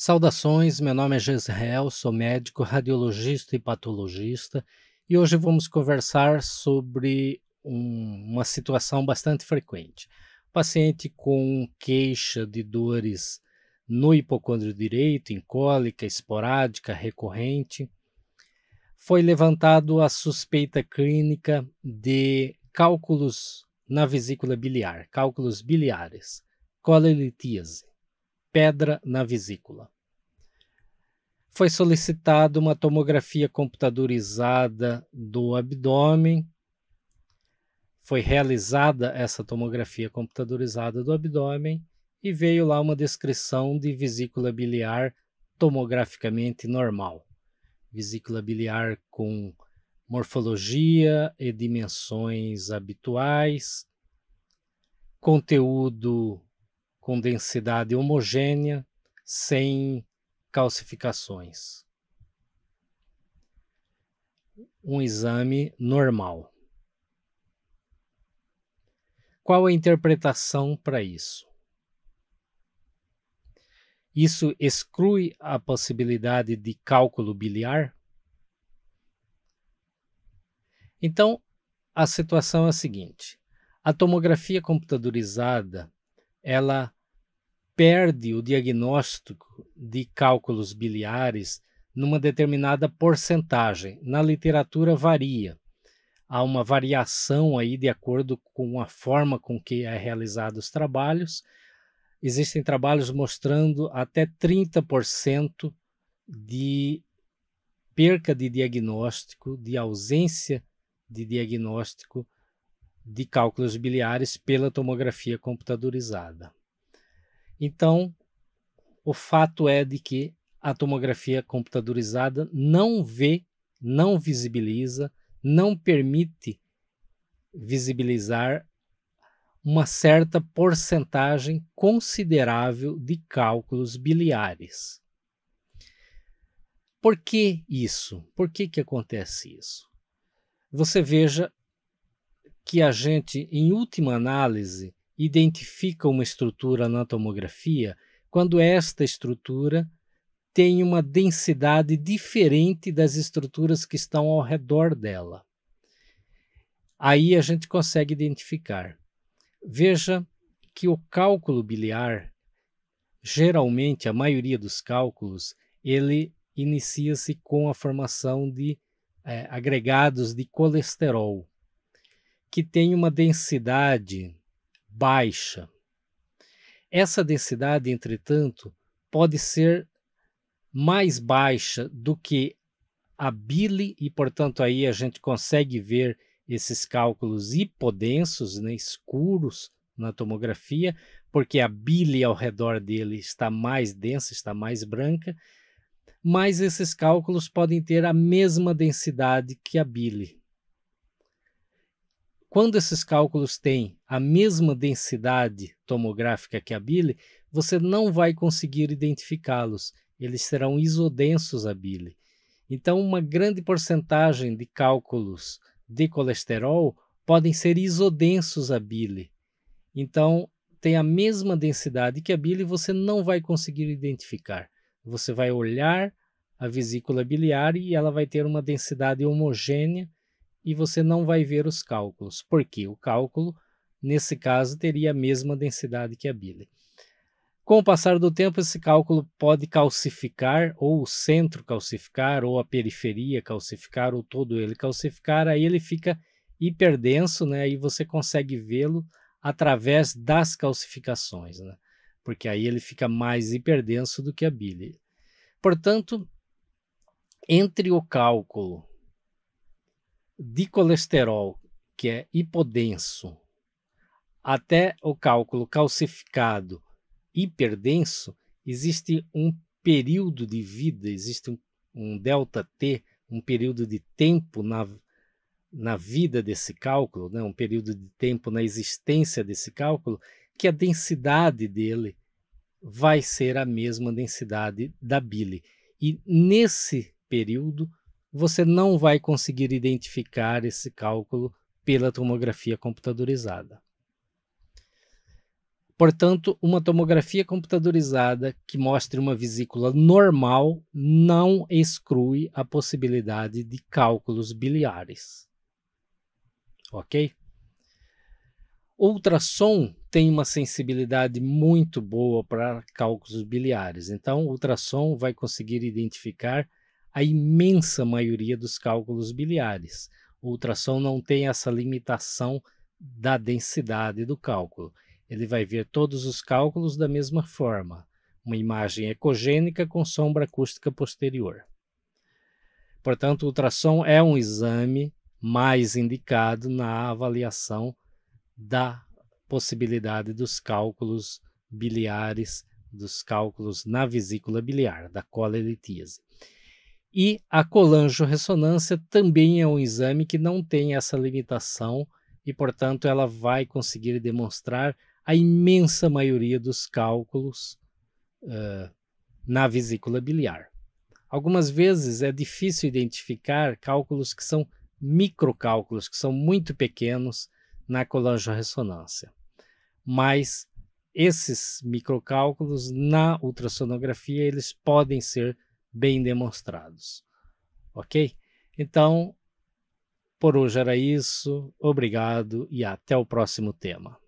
Saudações, meu nome é Gesrael, sou médico, radiologista e patologista e hoje vamos conversar sobre um, uma situação bastante frequente. paciente com queixa de dores no hipocôndrio direito, em cólica esporádica, recorrente, foi levantado a suspeita clínica de cálculos na vesícula biliar, cálculos biliares, colelitíase pedra na vesícula. Foi solicitada uma tomografia computadorizada do abdômen. Foi realizada essa tomografia computadorizada do abdômen e veio lá uma descrição de vesícula biliar tomograficamente normal. Vesícula biliar com morfologia e dimensões habituais, conteúdo com densidade homogênea, sem calcificações. Um exame normal. Qual a interpretação para isso? Isso exclui a possibilidade de cálculo biliar? Então, a situação é a seguinte: a tomografia computadorizada ela perde o diagnóstico de cálculos biliares numa determinada porcentagem. Na literatura varia. Há uma variação aí de acordo com a forma com que é realizado os trabalhos. Existem trabalhos mostrando até 30% de perca de diagnóstico, de ausência de diagnóstico de cálculos biliares pela tomografia computadorizada. Então, o fato é de que a tomografia computadorizada não vê, não visibiliza, não permite visibilizar uma certa porcentagem considerável de cálculos biliares. Por que isso? Por que, que acontece isso? Você veja que a gente, em última análise, identifica uma estrutura na tomografia quando esta estrutura tem uma densidade diferente das estruturas que estão ao redor dela. Aí a gente consegue identificar. Veja que o cálculo biliar, geralmente a maioria dos cálculos, ele inicia-se com a formação de é, agregados de colesterol, que tem uma densidade baixa. Essa densidade, entretanto, pode ser mais baixa do que a bile e, portanto, aí a gente consegue ver esses cálculos hipodensos, né, escuros na tomografia, porque a bile ao redor dele está mais densa, está mais branca, mas esses cálculos podem ter a mesma densidade que a bile. Quando esses cálculos têm a mesma densidade tomográfica que a bile, você não vai conseguir identificá-los, eles serão isodensos à bile. Então, uma grande porcentagem de cálculos de colesterol podem ser isodensos à bile. Então, tem a mesma densidade que a bile e você não vai conseguir identificar. Você vai olhar a vesícula biliar e ela vai ter uma densidade homogênea e você não vai ver os cálculos, porque o cálculo, nesse caso, teria a mesma densidade que a bile. Com o passar do tempo, esse cálculo pode calcificar, ou o centro calcificar, ou a periferia calcificar, ou todo ele calcificar, aí ele fica hiperdenso, né? aí você consegue vê-lo através das calcificações, né? porque aí ele fica mais hiperdenso do que a bile. Portanto, entre o cálculo de colesterol, que é hipodenso, até o cálculo calcificado hiperdenso, existe um período de vida, existe um, um delta T, um período de tempo na, na vida desse cálculo, né? um período de tempo na existência desse cálculo, que a densidade dele vai ser a mesma densidade da bile. E nesse período você não vai conseguir identificar esse cálculo pela tomografia computadorizada. Portanto, uma tomografia computadorizada que mostre uma vesícula normal não exclui a possibilidade de cálculos biliares. Ok? Ultrassom tem uma sensibilidade muito boa para cálculos biliares, então, ultrassom vai conseguir identificar a imensa maioria dos cálculos biliares. O ultrassom não tem essa limitação da densidade do cálculo. Ele vai ver todos os cálculos da mesma forma, uma imagem ecogênica com sombra acústica posterior. Portanto, o ultrassom é um exame mais indicado na avaliação da possibilidade dos cálculos biliares, dos cálculos na vesícula biliar, da colelitíase. E a colangio-ressonância também é um exame que não tem essa limitação e, portanto, ela vai conseguir demonstrar a imensa maioria dos cálculos uh, na vesícula biliar. Algumas vezes é difícil identificar cálculos que são microcálculos, que são muito pequenos na colangio-ressonância, mas esses microcálculos na ultrassonografia eles podem ser bem demonstrados. Ok? Então, por hoje era isso. Obrigado e até o próximo tema.